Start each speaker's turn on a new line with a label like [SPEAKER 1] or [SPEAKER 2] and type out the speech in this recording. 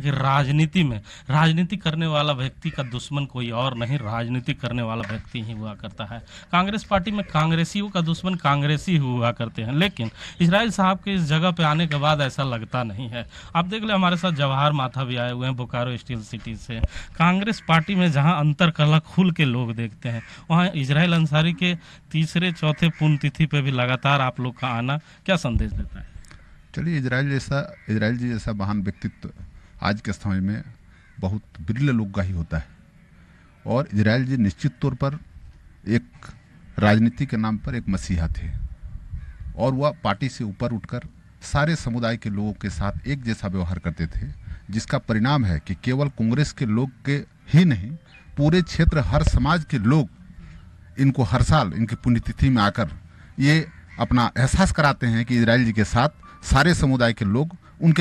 [SPEAKER 1] है कि राजनीति में राजनीति करने वाला व्यक्ति का दुश्मन कोई और नहीं राजनीति करने वाला व्यक्ति ही हुआ करता है कांग्रेस पार्टी में कांग्रेसियों का दुश्मन कांग्रेसी हुआ करते हैं लेकिन इसराइल साहब के इस जगह पर आने के बाद ऐसा लगता नहीं है आप देख लें हमारे साथ जवाहर माथा भी आए हुए हैं बोकारो स्टील सिटी से कांग्रेस पार्टी में जहाँ अंतर कला खुल के लोग देखते हैं वहाँ इसराइल अंसारी के तीसरे चौथे पूर्ण तिथि पर भी लगातार आप लोग का आना क्या संदेश देता है
[SPEAKER 2] चलिए इसराइल जैसा इसराइल जी जैसा महान व्यक्तित्व आज के समय में बहुत बिरले लोग का ही होता है और इजराइल जी निश्चित तौर पर एक राजनीति के नाम पर एक मसीहा थे और वह पार्टी से ऊपर उठकर सारे समुदाय के लोगों के साथ एक जैसा व्यवहार करते थे जिसका परिणाम है कि केवल कांग्रेस के लोग के ही नहीं पूरे क्षेत्र हर समाज के लोग इनको हर साल इनकी पुण्यतिथि में आकर ये अपना एहसास कराते हैं कि इसराइल जी के साथ सारे समुदाय के लोग उनके